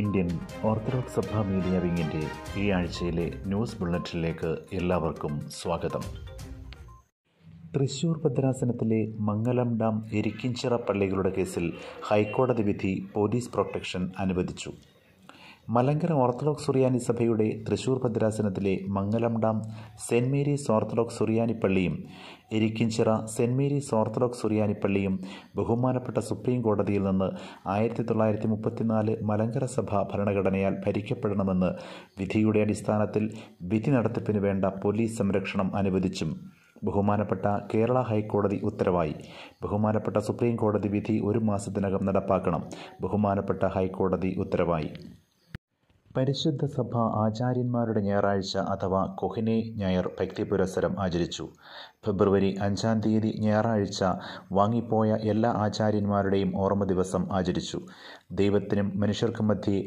Indian Orthodox സഭ media വിങ്ങിൻ്റെ ഈ ആഴ്ചയിലെ ന്യൂസ് ബുള്ളറ്റിനിലേക്ക് എല്ലാവർക്കും സ്വാഗതം തൃശൂർ ഭദ്രാസനത്തിലെ മംഗലം ഡാം എരിക്കിഞ്ചിറ പള്ളികളുടെ കേസിൽ ഹൈക്കോടതി വിധി പോലീസ് പ്രൊട്ടക്ഷൻ അനുവദിച്ചു മലങ്കര ഓർത്തഡോക്സ് സുറിയാനി സഭയുടെ തൃശൂർ ഭദ്രാസനത്തിലെ Mangalam dam saint Mary's Orthodox സുറിയാനി പള്ളിയും എരിക്കിഞ്ചിറ സെൻറ്റ് മേരീസ് ഓർത്തഡോക്സ് സുറിയാനി പള്ളിയും ബഹുമാനപ്പെട്ട സുപ്രീം കോടതിയിൽ നിന്ന് ആയിരത്തി തൊള്ളായിരത്തി മുപ്പത്തിനാല് മലങ്കര സഭ ഭരണഘടനയാൽ ഭരിക്കപ്പെടണമെന്ന് വിധിയുടെ അടിസ്ഥാനത്തിൽ വിധി നടത്തിപ്പിന് വേണ്ട പോലീസ് സംരക്ഷണം അനുവദിച്ചും ബഹുമാനപ്പെട്ട കേരള ഹൈക്കോടതി ഉത്തരവായി ബഹുമാനപ്പെട്ട സുപ്രീം കോടതി വിധി ഒരു മാസത്തിനകം നടപ്പാക്കണം ബഹുമാനപ്പെട്ട ഹൈക്കോടതി ഉത്തരവായി പരിശുദ്ധ സഭ ആചാര്യന്മാരുടെ ഞായറാഴ്ച അഥവാ കൊഹിനെ ഞായർ ഭക്തി പുരസ്സരം ആചരിച്ചു ഫെബ്രുവരി അഞ്ചാം തീയതി ഞായറാഴ്ച വാങ്ങിപ്പോയ എല്ലാ ആചാര്യന്മാരുടെയും ഓർമ്മ ദിവസം ആചരിച്ചു ദൈവത്തിനും മനുഷ്യർക്കും മധ്യേ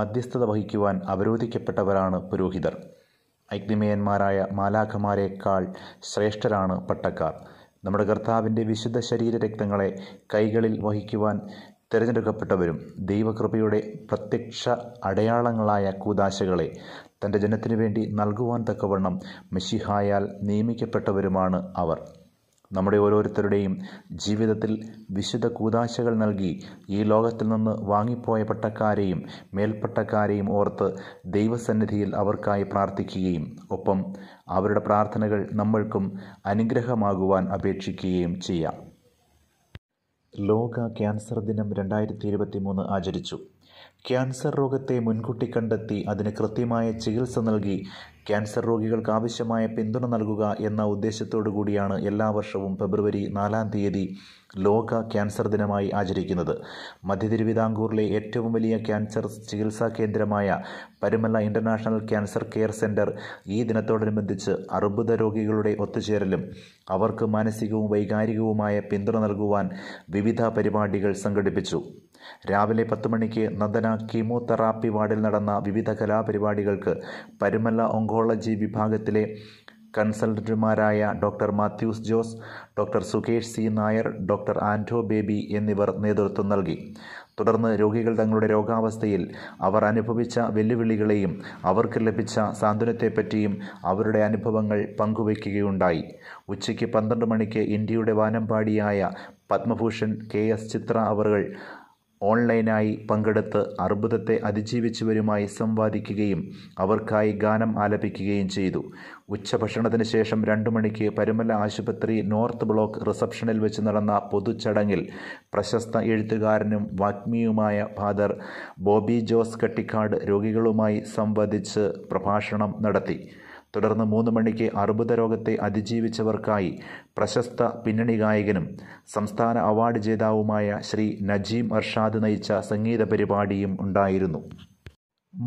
മധ്യസ്ഥത വഹിക്കുവാൻ അവരോധിക്കപ്പെട്ടവരാണ് പുരോഹിതർ അഗ്നിമയന്മാരായ മാലാഖമാരെക്കാൾ ശ്രേഷ്ഠരാണ് പട്ടക്കാർ നമ്മുടെ കർത്താവിൻ്റെ വിശുദ്ധ ശരീരരക്തങ്ങളെ കൈകളിൽ വഹിക്കുവാൻ തിരഞ്ഞെടുക്കപ്പെട്ടവരും ദൈവകൃപയുടെ പ്രത്യക്ഷ അടയാളങ്ങളായ കൂതാശകളെ തൻ്റെ ജനത്തിനു വേണ്ടി നൽകുവാൻ തക്കവണ്ണം മെഷിഹായാൽ നിയമിക്കപ്പെട്ടവരുമാണ് അവർ നമ്മുടെ ഓരോരുത്തരുടെയും ജീവിതത്തിൽ വിശുദ്ധ കൂതാശകൾ നൽകി ഈ ലോകത്തിൽ നിന്ന് വാങ്ങിപ്പോയ പട്ടക്കാരെയും മേൽപ്പട്ടക്കാരെയും ഓർത്ത് ദൈവസന്നിധിയിൽ അവർക്കായി പ്രാർത്ഥിക്കുകയും ഒപ്പം അവരുടെ പ്രാർത്ഥനകൾ നമ്മൾക്കും അനുഗ്രഹമാകുവാൻ അപേക്ഷിക്കുകയും ചെയ്യാം ലോക ക്യാൻസർ ദിനം രണ്ടായിരത്തി ഇരുപത്തി മൂന്ന് ആചരിച്ചു ക്യാൻസർ രോഗത്തെ മുൻകൂട്ടി കണ്ടെത്തി അതിന് കൃത്യമായ ചികിത്സ നൽകി ക്യാൻസർ രോഗികൾക്ക് ആവശ്യമായ പിന്തുണ നൽകുക എന്ന ഉദ്ദേശത്തോടു കൂടിയാണ് എല്ലാ വർഷവും ഫെബ്രുവരി നാലാം തീയതി ലോക ക്യാൻസർ ദിനമായി ആചരിക്കുന്നത് മധ്യ തിരുവിതാംകൂറിലെ ഏറ്റവും വലിയ ക്യാൻസർ ചികിത്സാ കേന്ദ്രമായ Parumala international cancer care centre ഈ ദിനത്തോടനുബന്ധിച്ച് അർബുദ രോഗികളുടെ ഒത്തുചേരലും അവർക്ക് മാനസികവും വൈകാരികവുമായ പിന്തുണ നൽകുവാൻ വിവിധ പരിപാടികൾ സംഘടിപ്പിച്ചു രാവിലെ പത്ത് മണിക്ക് നന്ദന കീമോതെറാപ്പി വാർഡിൽ നടന്ന വിവിധ കലാപരിപാടികൾക്ക് പരുമല്ല ഒങ്കോളജി വിഭാഗത്തിലെ കൺസൾട്ടന്റുമാരായ doctor Mathews Jose doctor Sukesh C Nair doctor Ando Baby എന്നിവർ നേതൃത്വം നൽകി തുടർന്ന് രോഗികൾ തങ്ങളുടെ രോഗാവസ്ഥയിൽ അവർ അനുഭവിച്ച വെല്ലുവിളികളെയും അവർക്ക് ലഭിച്ച സാന്ത്വനത്തെപ്പറ്റിയും അവരുടെ അനുഭവങ്ങൾ പങ്കുവയ്ക്കുകയുണ്ടായി ഉച്ചയ്ക്ക് പന്ത്രണ്ട് മണിക്ക് ഇന്ത്യയുടെ വാനമ്പാടിയായ പത്മഭൂഷൺ കെ എസ് ചിത്ര അവറുകൾ ഓൺലൈനായി പങ്കെടുത്ത് അർബുദത്തെ അതിജീവിച്ചവരുമായി സംവാദിക്കുകയും അവർക്കായി ഗാനം ആലപിക്കുകയും ചെയ്തു ഉച്ചഭക്ഷണത്തിന് ശേഷം രണ്ടു മണിക്ക് പരുമല ആശുപത്രി നോർത്ത് ബ്ലോക്ക് റിസപ്ഷനിൽ വെച്ച് നടന്ന പൊതുചടങ്ങിൽ പ്രശസ്ത എഴുത്തുകാരനും വാഗ്മിയുമായ ഫാദർ ബോബി ജോസ് കട്ടിക്കാട് രോഗികളുമായി സംവദിച്ച് പ്രഭാഷണം നടത്തി തുടർന്ന് മൂന്ന് മണിക്ക് അർബുദ രോഗത്തെ അതിജീവിച്ചവർക്കായി പ്രശസ്ത പിന്നണി ഗായകനും സംസ്ഥാന അവാർഡ് ജേതാവുമായ ശ്രീ നജീം അർഷാദ് നയിച്ച സംഗീത പരിപാടിയും ഉണ്ടായിരുന്നു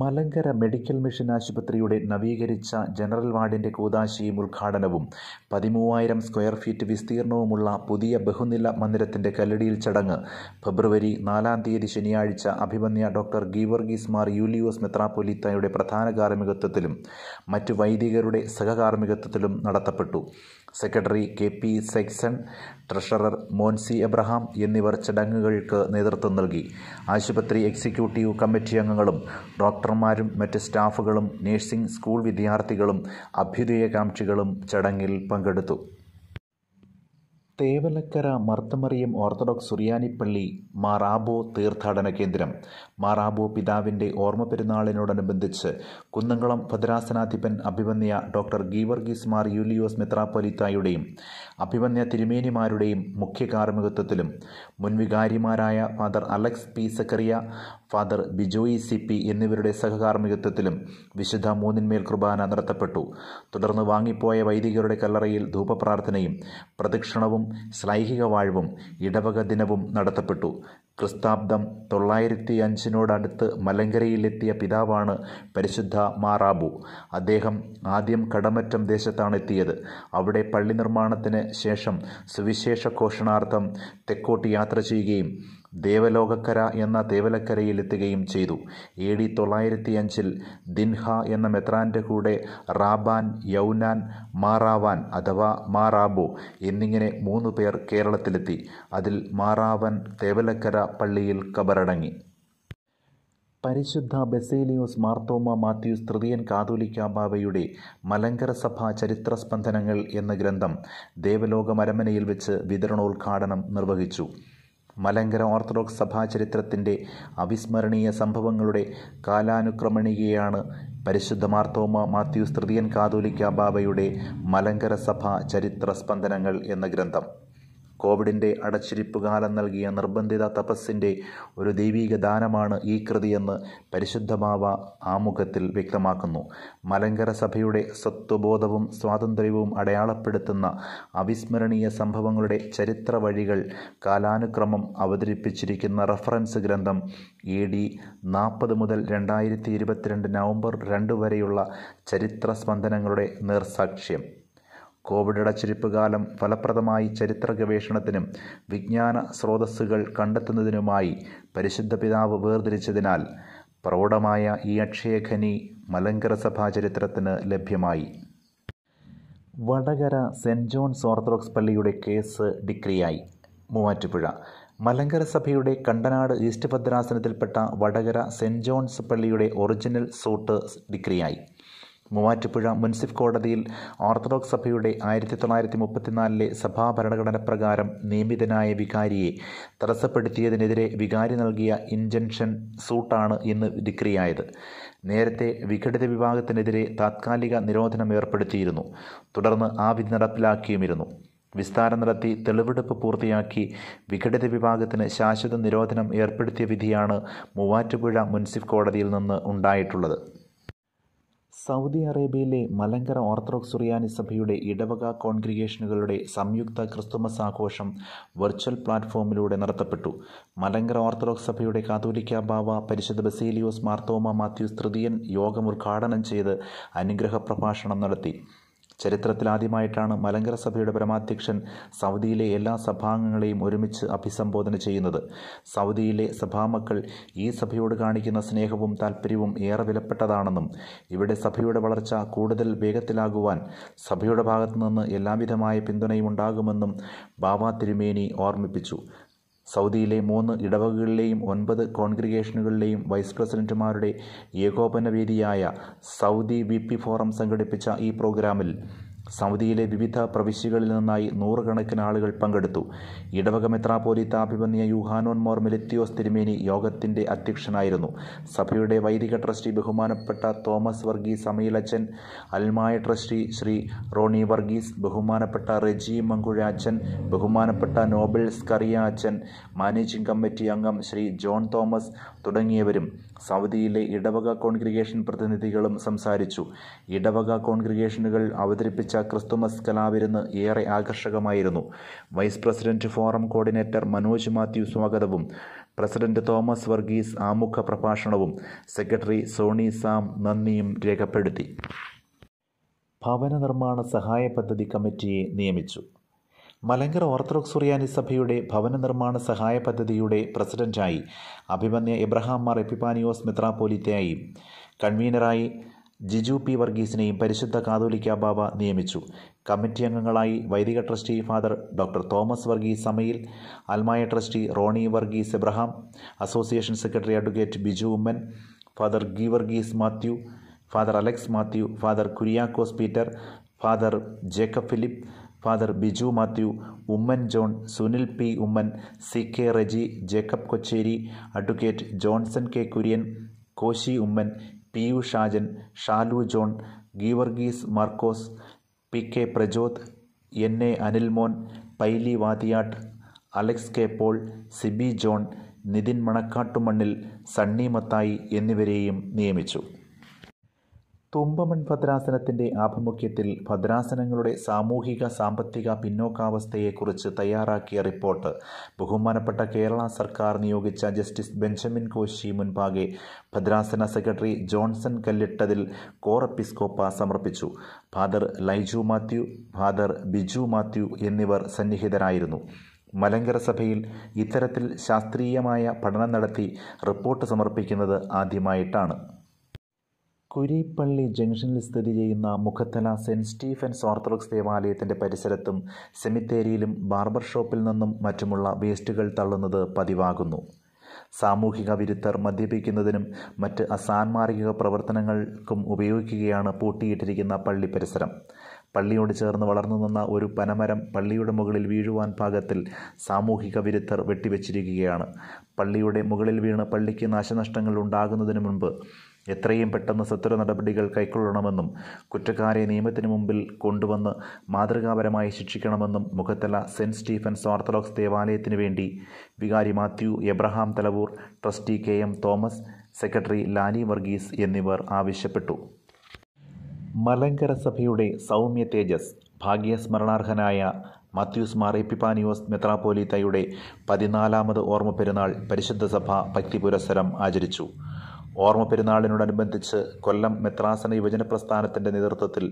മലങ്കര മെഡിക്കൽ മിഷൻ ആശുപത്രിയുടെ നവീകരിച്ച ജനറൽ വാർഡിൻ്റെ കൂതാശിയും ഉദ്ഘാടനവും പതിമൂവായിരം സ്ക്വയർ ഫീറ്റ് വിസ്തീർണവുമുള്ള പുതിയ ബഹുനില മന്ദിരത്തിൻ്റെ കല്ലടിയിൽ ചടങ്ങ് ഫെബ്രുവരി നാലാം തീയതി ശനിയാഴ്ച അഭിമന്യ ഡോക്ടർ ഗീവർഗീസ് മാർ യൂലിയോസ് മെത്രാപ്പൊലിത്തയുടെ പ്രധാന കാർമ്മികത്വത്തിലും മറ്റ് വൈദികരുടെ സഹകാർമ്മികത്വത്തിലും നടത്തപ്പെട്ടു secretary K P Sexon treasurer Moncy Abraham എന്നിവർ ചടങ്ങുകൾക്ക് നേതൃത്വം നൽകി ആശുപത്രി എക്സിക്യൂട്ടീവ് കമ്മിറ്റി അംഗങ്ങളും ഡോക്ടർമാരും മറ്റ് സ്റ്റാഫുകളും നഴ്സിംഗ് സ്കൂൾ വിദ്യാർത്ഥികളും അഭ്യുദയകാംക്ഷികളും ചടങ്ങിൽ പങ്കെടുത്തു തേവലക്കര മർത്തമറിയം ഓർത്തഡോക്സ് സുറിയാനിപ്പള്ളി മാറാബോ തീർത്ഥാടന കേന്ദ്രം മാറാബോ പിതാവിൻ്റെ ഓർമ്മ പെരുന്നാളിനോടനുബന്ധിച്ച് കുന്നംകുളം ഭദ്രാസനാധിപൻ അഭിമന്യ ഡോക്ടർ ഗീവർഗീസ് മാർ യൂലിയോസ് മെത്രാപ്പൊലിത്തായുടെയും അഭിമന്യ തിരുമേനിമാരുടെയും മുഖ്യ കാർമ്മികത്വത്തിലും മുൻവികാരിമാരായ father Alex P Zachariah father Bijoy C P എന്നിവരുടെ സഹകാർമ്മികത്വത്തിലും വിശുദ്ധ മൂന്നിന്മേൽ കുർബാന നടത്തപ്പെട്ടു തുടർന്ന് വാങ്ങിപ്പോയ വൈദികരുടെ കല്ലറയിൽ ധൂപപ്രാർത്ഥനയും പ്രദക്ഷിണവും ശ്ലൈഹിക വാഴ്വും ഇടവക ദിനവും നടത്തപ്പെട്ടു ക്രിസ്താബ്ദം തൊള്ളായിരത്തി അഞ്ചിനോടടുത്ത് മലങ്കരയിലെത്തിയ പിതാവാണ് പരിശുദ്ധ മാറാബു അദ്ദേഹം ആദ്യം കടമറ്റം ദേശത്താണ് എത്തിയത് അവിടെ പള്ളി നിർമ്മാണത്തിന് ശേഷം സുവിശേഷ ഘോഷണാർത്ഥം തെക്കോട്ട് യാത്ര ചെയ്യുകയും ദേവലോകക്കര എന്ന തേവലക്കരയിലെത്തുകയും ചെയ്തു എ ഡി തൊള്ളായിരത്തി അഞ്ചിൽ ദിൻഹ എന്ന മെത്രാൻ്റെ കൂടെ റാബാൻ യൗനാൻ മാറാവാൻ അഥവാ മാറാബോ എന്നിങ്ങനെ മൂന്ന് പേർ കേരളത്തിലെത്തി അതിൽ മാറാവൻ തേവലക്കര പള്ളിയിൽ കബറടങ്ങി പരിശുദ്ധ ബസേലിയോസ് മാർത്തോമ മാത്യൂസ് തൃതീയൻ കാതോലിക്കാബാവയുടെ മലങ്കര സഭ ചരിത്ര സ്പന്ദനങ്ങൾ എന്ന ഗ്രന്ഥം ദേവലോകമരമനയിൽ വെച്ച് വിതരണോദ്ഘാടനം നിർവഹിച്ചു മലങ്കര ഓർത്തഡോക്സ് സഭാചരിത്രത്തിൻ്റെ അവിസ്മരണീയ സംഭവങ്ങളുടെ കാലാനുക്രമണികയാണ് പരിശുദ്ധ മാർത്തോമ മാത്യു തൃതീയൻ കാതോലിക്ക ബാബയുടെ മലങ്കര സഭ ചരിത്ര സ്പന്ദനങ്ങൾ എന്ന ഗ്രന്ഥം കോവിഡിൻ്റെ അടച്ചിരിപ്പ് കാലം നൽകിയ നിർബന്ധിത തപസ്സിൻ്റെ ഒരു ദൈവീക ദാനമാണ് ഈ കൃതിയെന്ന് പരിശുദ്ധമാവ ആമുഖത്തിൽ വ്യക്തമാക്കുന്നു മലങ്കര സഭയുടെ സ്വത്വബോധവും സ്വാതന്ത്ര്യവും അടയാളപ്പെടുത്തുന്ന അവിസ്മരണീയ സംഭവങ്ങളുടെ ചരിത്ര വഴികൾ കാലാനുക്രമം അവതരിപ്പിച്ചിരിക്കുന്ന റഫറൻസ് ഗ്രന്ഥം എ ഡി നാൽപ്പത് മുതൽ രണ്ടായിരത്തി ഇരുപത്തിരണ്ട് നവംബർ രണ്ട് വരെയുള്ള ചരിത്ര സ്പന്ദനങ്ങളുടെ നേർസാക്ഷ്യം കോവിഡ് അടച്ചിരിപ്പ് കാലം ഫലപ്രദമായി ചരിത്ര ഗവേഷണത്തിനും വിജ്ഞാന സ്രോതസ്സുകൾ കണ്ടെത്തുന്നതിനുമായി പരിശുദ്ധ പിതാവ് വേർതിരിച്ചതിനാൽ പ്രൗഢമായ ഈ അക്ഷയഖനി മലങ്കര സഭാ ചരിത്രത്തിന് ലഭ്യമായി വടകര സെൻറ്റ് ജോൺസ് ഓർത്തഡോക്സ് പള്ളിയുടെ കേസ് ഡിക്രിയായി മൂവാറ്റുപുഴ മലങ്കര സഭയുടെ കണ്ടനാട് ഈസ്റ്റ് ഭദ്രാസനത്തിൽപ്പെട്ട വടകര സെൻറ്റ് ജോൺസ് പള്ളിയുടെ ഒറിജിനൽ സൂട്ട് ഡിക്രിയായി മൂവാറ്റുപുഴ മുൻസിഫ് കോടതിയിൽ ഓർത്തഡോക്സ് സഭയുടെ ആയിരത്തി തൊള്ളായിരത്തി മുപ്പത്തിനാലിലെ സഭാ ഭരണഘടന പ്രകാരം നിയമിതനായ വികാരിയെ തടസ്സപ്പെടുത്തിയതിനെതിരെ വികാരി നൽകിയ ഇൻജൻഷൻ സൂട്ടാണ് ഇന്ന് ഡിഗ്രിയായത് നേരത്തെ വിഘടിത വിഭാഗത്തിനെതിരെ താത്കാലിക നിരോധനം ഏർപ്പെടുത്തിയിരുന്നു തുടർന്ന് ആ വിധി നടപ്പിലാക്കിയുമിരുന്നു വിസ്താരം നടത്തി തെളിവെടുപ്പ് പൂർത്തിയാക്കി വിഘടിത വിഭാഗത്തിന് ശാശ്വത നിരോധനം ഏർപ്പെടുത്തിയ വിധിയാണ് മൂവാറ്റുപുഴ മുൻസിഫ് കോടതിയിൽ നിന്ന് ഉണ്ടായിട്ടുള്ളത് സൗദി അറേബ്യയിലെ മലങ്കര ഓർത്തഡോക്സ് സുറിയാനി സഭയുടെ ഇടവക കോൺഗ്രിഗേഷനുകളുടെ സംയുക്ത ക്രിസ്തുമസ് ആഘോഷം വെർച്വൽ പ്ലാറ്റ്ഫോമിലൂടെ നടത്തപ്പെട്ടു മലങ്കര ഓർത്തഡോക്സ് സഭയുടെ കാതോലിക്ക ബാവ പരിശുദ്ധ ബസേലിയോസ് മാർത്തോമ മാത്യു തൃതീയൻ യോഗം ഉദ്ഘാടനം ചെയ്ത് അനുഗ്രഹ പ്രഭാഷണം നടത്തി ചരിത്രത്തിലാദ്യമായിട്ടാണ് മലങ്കര സഭയുടെ പരമാധ്യക്ഷൻ സൗദിയിലെ എല്ലാ സഭാംഗങ്ങളെയും ഒരുമിച്ച് അഭിസംബോധന ചെയ്യുന്നത് സൗദിയിലെ സഭാമക്കൾ ഈ സഭയോട് കാണിക്കുന്ന സ്നേഹവും താൽപ്പര്യവും ഏറെ വിലപ്പെട്ടതാണെന്നും ഇവിടെ സഭയുടെ വളർച്ച കൂടുതൽ വേഗത്തിലാകുവാൻ സഭയുടെ ഭാഗത്തുനിന്ന് എല്ലാവിധമായ പിന്തുണയും ഉണ്ടാകുമെന്നും ബാബ തിരുമേനി ഓർമ്മിപ്പിച്ചു സൗദിയിലെ മൂന്ന് ഇടവകകളിലെയും ഒൻപത് കോൺഗ്രിഗേഷനുകളിലെയും വൈസ് പ്രസിഡന്റുമാരുടെ ഏകോപന വേദിയായ സൗദി വി ഫോറം സംഘടിപ്പിച്ച ഈ പ്രോഗ്രാമിൽ സൗദിയിലെ വിവിധ പ്രവിശ്യകളിൽ നിന്നായി നൂറുകണക്കിന് ആളുകൾ പങ്കെടുത്തു ഇടവക മെത്രാപോലിത്ത അഭിമന്യ യുഹാനോൻ മോർ മെലിത്തിയോസ് തിരുമേനി യോഗത്തിൻ്റെ അധ്യക്ഷനായിരുന്നു സഭയുടെ വൈദിക ട്രസ്റ്റി ബഹുമാനപ്പെട്ട തോമസ് വർഗീസ് അമീലച്ചൻ അൽമായ ട്രസ്റ്റി ശ്രീ റോണി വർഗീസ് ബഹുമാനപ്പെട്ട റെജി മങ്കുഴ അച്ഛൻ ബഹുമാനപ്പെട്ട നോബിൾ സ്കറിയ അച്ഛൻ മാനേജിംഗ് കമ്മിറ്റി അംഗം ശ്രീ ജോൺ തോമസ് തുടങ്ങിയവരും സൗദിയിലെ ഇടവക കോൺഗ്രിഗേഷൻ പ്രതിനിധികളും സംസാരിച്ചു ഇടവക കോൺഗ്രിഗേഷനുകൾ അവതരിപ്പിച്ച ക്രിസ്തുമസ് കലാവിരുന്ന് ഏറെ ആകർഷകമായിരുന്നു vice president forum coordinator Manoj Mathew സ്വാഗതവും പ്രസിഡന്റ് തോമസ് വർഗീസ് ആമുഖ പ്രഭാഷണവും സെക്രട്ടറി സോണി സാം നന്ദിയും രേഖപ്പെടുത്തി ഭവന നിർമ്മാണ സഹായ പദ്ധതി കമ്മിറ്റിയെ നിയമിച്ചു മലങ്കര ഓർത്തഡോക്സ് സുറിയാനി സഭയുടെ ഭവന നിർമ്മാണ സഹായ പദ്ധതിയുടെ പ്രസിഡന്റായി അഭിമന്യ എബ്രഹാം മാർ എപ്പിപ്പാനിയോസ് മിത്രാപോലിത്തയായി കൺവീനറായി ജിജു പി വർഗീസിനെയും പരിശുദ്ധ കാതോലിക്ക ബാബ നിയമിച്ചു കമ്മിറ്റി അംഗങ്ങളായി വൈദിക trustee father doctor Thomas Varghese Samayil അൽമായ trustee Rony Varghese Abraham association secretary advocate Biju Oommen father Geevarghese Mathew father Alex Mathew father Kuriakose Peter father Jacob Philip father Biju Mathew Oommen John Sunil P Oommen C K Reji Jacob Kocheri advocate Johnson K Kurian Koshy Oommen P U Shajan Shalu John Geevarghese Markose P K Prajoth N A Anilmon Paily Vathiyattu Alex K Paul Siby John Nithin Manakkattumannil Sunny Mathai എന്നിവരെയും നിയമിച്ചു തുമ്പമൺ ഭദ്രാസനത്തിന്റെ ആഭിമുഖ്യത്തിൽ ഭദ്രാസനങ്ങളുടെ സാമൂഹിക സാമ്പത്തിക പിന്നോക്കാവസ്ഥയെക്കുറിച്ച് തയ്യാറാക്കിയ റിപ്പോർട്ട് ബഹുമാനപ്പെട്ട കേരള സർക്കാർ നിയോഗിച്ച ജസ്റ്റിസ് ബെഞ്ചമിൻ കോശി മുൻപാകെ ഭദ്രാസന സെക്രട്ടറി ജോൺസൺ കല്ലിട്ടതിൽ കോർ എപ്പിസ്കോപ്പ സമർപ്പിച്ചു ഫാദർ ലൈജു മാത്യു ഫാദർ ബിജു മാത്യു എന്നിവർ സന്നിഹിതരായിരുന്നു മലങ്കര സഭയിൽ ഇത്തരത്തിൽ ശാസ്ത്രീയമായ പഠനം നടത്തി റിപ്പോർട്ട് സമർപ്പിക്കുന്നത് ആദ്യമായിട്ടാണ് കുരീപ്പള്ളി ജംഗ്ഷനിൽ സ്ഥിതി ചെയ്യുന്ന മുഖത്തല സെൻറ്റ് സ്റ്റീഫൻസ് ഓർത്തഡോക്സ് ദേവാലയത്തിൻ്റെ പരിസരത്തും സെമിത്തേരിയിലും ബാർബർ ഷോപ്പിൽ നിന്നും മറ്റുമുള്ള വേസ്റ്റുകൾ തള്ളുന്നത് പതിവാകുന്നു സാമൂഹിക വിരുദ്ധർ മദ്യപിക്കുന്നതിനും മറ്റ് അസാൻമാർഗിക പ്രവർത്തനങ്ങൾക്കും ഉപയോഗിക്കുകയാണ് പൂട്ടിയിട്ടിരിക്കുന്ന പള്ളി പരിസരം പള്ളിയോട് ചേർന്ന് വളർന്നു നിന്ന ഒരു പനമരം പള്ളിയുടെ മുകളിൽ വീഴുവാൻ പാകത്തിൽ സാമൂഹിക വിരുദ്ധർ വെട്ടിവെച്ചിരിക്കുകയാണ് പള്ളിയുടെ മുകളിൽ വീണ് പള്ളിക്ക് നാശനഷ്ടങ്ങൾ ഉണ്ടാകുന്നതിന് മുൻപ് എത്രയും പെട്ടെന്ന് സത്വര നടപടികൾ കൈക്കൊള്ളണമെന്നും കുറ്റക്കാരെ നിയമത്തിന് മുമ്പിൽ കൊണ്ടുവന്ന് മാതൃകാപരമായി ശിക്ഷിക്കണമെന്നും മുഖത്തല സെൻറ്റ് സ്റ്റീഫൻസ് ഓർത്തഡോക്സ് ദേവാലയത്തിന് വേണ്ടി വികാരി Mathew Abraham Thalavoor trustee K M Thomas secretary Lani Varghese എന്നിവർ ആവശ്യപ്പെട്ടു മലങ്കര സഭയുടെ സൗമ്യ തേജസ് ഭാഗ്യസ്മരണാർഹനായ മാത്യൂസ് മാർ എപ്പിപ്പാനിയോസ് മെത്രാപ്പോലിത്തയുടെ പതിനാലാമത് ഓർമ്മ പെരുന്നാൾ പരിശുദ്ധ സഭ ഭക്തി പുരസ്സരം ആചരിച്ചു ഓർമ്മ പെരുന്നാളിനോടനുബന്ധിച്ച് കൊല്ലം മെത്രാസന യുവജന പ്രസ്ഥാനത്തിൻ്റെ നേതൃത്വത്തിൽ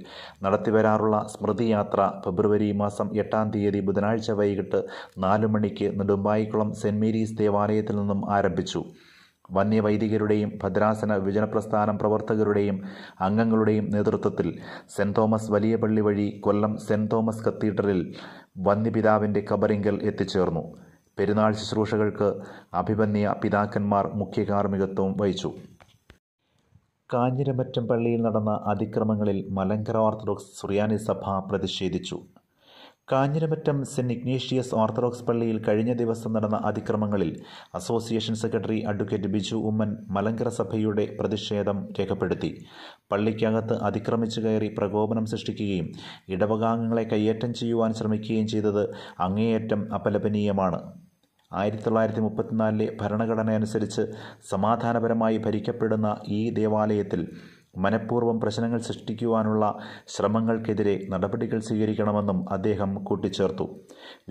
നടത്തിവരാറുള്ള സ്മൃതിയാത്ര ഫെബ്രുവരി മാസം എട്ടാം തീയതി ബുധനാഴ്ച വൈകിട്ട് നാലു മണിക്ക് നെടുമ്പായിക്കുളം സെൻറ് മേരീസ് ദേവാലയത്തിൽ നിന്നും ആരംഭിച്ചു വന്യവൈദികരുടെയും ഭദ്രാസന വിജന പ്രസ്ഥാനം പ്രവർത്തകരുടെയും അംഗങ്ങളുടെയും നേതൃത്വത്തിൽ സെൻറ് തോമസ് വലിയ പള്ളി വഴി കൊല്ലം സെൻറ് തോമസ് കത്തീഡ്രലിൽ വന്യപിതാവിൻ്റെ കബറിങ്കൽ എത്തിച്ചേർന്നു പെരുന്നാൾ ശുശ്രൂഷകൾക്ക് അഭിപന്യ പിതാക്കന്മാർ മുഖ്യ കാർമ്മികത്വം വഹിച്ചു കാഞ്ഞിരമറ്റം പള്ളിയിൽ നടന്ന അതിക്രമങ്ങളിൽ മലങ്കര ഓർത്തഡോക്സ് സുറിയാനി സഭ പ്രതിഷേധിച്ചു കാഞ്ഞിരമറ്റം സെൻറ്റ് ഇഗ്നേഷ്യസ് ഓർത്തഡോക്സ് പള്ളിയിൽ കഴിഞ്ഞ ദിവസം നടന്ന അതിക്രമങ്ങളിൽ association secretary advocate Biju Oommen Malankara സഭയുടെ പ്രതിഷേധം രേഖപ്പെടുത്തി പള്ളിക്കകത്ത് അതിക്രമിച്ചു കയറി പ്രകോപനം സൃഷ്ടിക്കുകയും ഇടവകാംഗങ്ങളെ കയ്യേറ്റം ചെയ്യുവാൻ ശ്രമിക്കുകയും ചെയ്തത് അങ്ങേയറ്റം അപലപനീയമാണ് ആയിരത്തി തൊള്ളായിരത്തി മുപ്പത്തിനാലിലെ ഭരണഘടനയനുസരിച്ച് സമാധാനപരമായി ഭരിക്കപ്പെടുന്ന ഈ ദേവാലയത്തിൽ മനഃപൂർവ്വം പ്രശ്നങ്ങൾ സൃഷ്ടിക്കുവാനുള്ള ശ്രമങ്ങൾക്കെതിരെ നടപടികൾ സ്വീകരിക്കണമെന്നും അദ്ദേഹം കൂട്ടിച്ചേർത്തു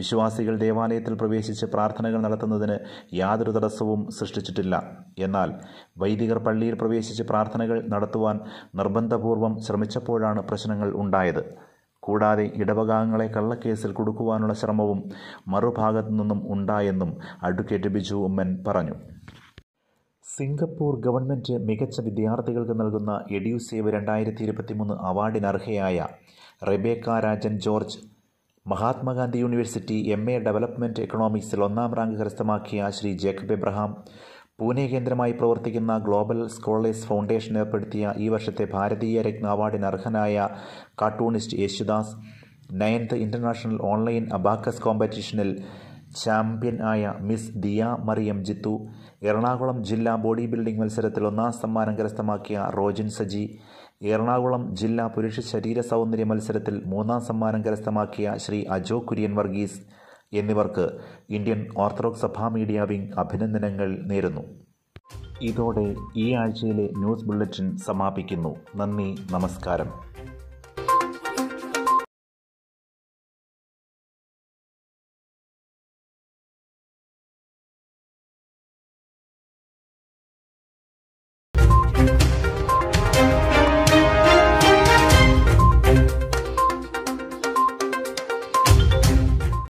വിശ്വാസികൾ ദേവാലയത്തിൽ പ്രവേശിച്ച് പ്രാർത്ഥനകൾ നടത്തുന്നതിന് യാതൊരു തടസ്സവും സൃഷ്ടിച്ചിട്ടില്ല എന്നാൽ വൈദികർ പള്ളിയിൽ പ്രവേശിച്ച് പ്രാർത്ഥനകൾ നടത്തുവാൻ നിർബന്ധപൂർവം ശ്രമിച്ചപ്പോഴാണ് പ്രശ്നങ്ങൾ ഉണ്ടായത് കൂടാതെ ഇടവകാംഗങ്ങളെ കള്ളക്കേസിൽ കൊടുക്കുവാനുള്ള ശ്രമവും മറുഭാഗത്തു നിന്നും ഉണ്ടായെന്നും അഡ്വക്കേറ്റ് ബിജു ഉമ്മൻ പറഞ്ഞു സിംഗപ്പൂർ ഗവൺമെൻറ് മികച്ച വിദ്യാർത്ഥികൾക്ക് നൽകുന്ന സേവ് രണ്ടായിരത്തി ഇരുപത്തിമൂന്ന് അവാർഡിനർഹയായ Rebecca Rajan George Mahatma Gandhi university M A development എക്കണോമിക്സിൽ ഒന്നാം റാങ്ക് കരസ്ഥമാക്കിയ ശ്രീ ജേക്കബ് എബ്രഹാം പൂനെ കേന്ദ്രമായി പ്രവർത്തിക്കുന്ന ഗ്ലോബൽ സ്കോളേഴ്സ് ഫൗണ്ടേഷൻ ഏർപ്പെടുത്തിയ ഈ വർഷത്തെ ഭാരതീയ രത്ന അവാർഡിന് അർഹനായ cartoonist Yesudas ninth international online abacus കോമ്പറ്റീഷനിൽ ചാമ്പ്യൻ ആയ മിസ് ദിയ മറിയം ജിത്തു എറണാകുളം ജില്ലാ ബോഡി ബിൽഡിംഗ് മത്സരത്തിൽ ഒന്നാം സമ്മാനം കരസ്ഥമാക്കിയ റോജിൻ സജി എറണാകുളം ജില്ലാ പുരുഷ ശരീര സൗന്ദര്യ മത്സരത്തിൽ മൂന്നാം സമ്മാനം കരസ്ഥമാക്കിയ ശ്രീ അജോ കുര്യൻ വർഗീസ് എന്നിവർക്ക് ഇന്ത്യൻ ഓർത്തഡോക്സ് സഭാ മീഡിയ വിംഗ് അഭിനന്ദനങ്ങൾ നേരുന്നു ഇതോടെ ഈ ആഴ്ചയിലെ ന്യൂസ് ബുള്ളറ്റിൻ സമാപിക്കുന്നു നന്ദി നമസ്കാരം